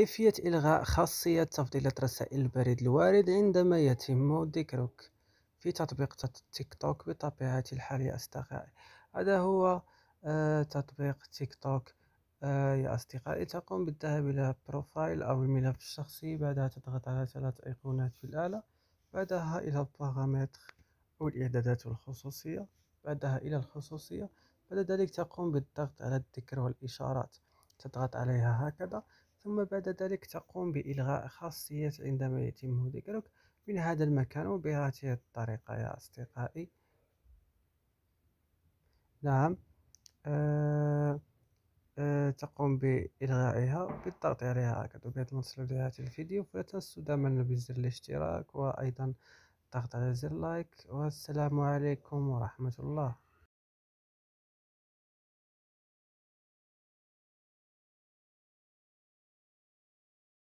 كيفية إلغاء خاصية تفضيلة رسائل البريد الوارد عندما يتم ذكرك في تطبيق تيك توك بطبيعة الحال يا أصدقائي هذا هو آه، تطبيق تيك توك آه، يا أصدقائي تقوم بالذهاب إلى بروفايل أو الملف الشخصي بعدها تضغط على ثلاث أيقونات في الآلة بعدها إلى البارامتر أو الإعدادات والخصوصية بعدها إلى الخصوصية بعد ذلك تقوم بالضغط على الذكر والإشارات تضغط عليها هكذا ثم بعد ذلك تقوم بإلغاء خاصية عندما يتم ذكرك من هذا المكان وبهذه الطريقة يا أصدقائي نعم آه آه تقوم بإلغائها بالضغط عليها هكذا وبهذا المنصب لهذا الفيديو فلا تنسوا دائما بزر الاشتراك وأيضا الضغط على زر لايك والسلام عليكم ورحمة الله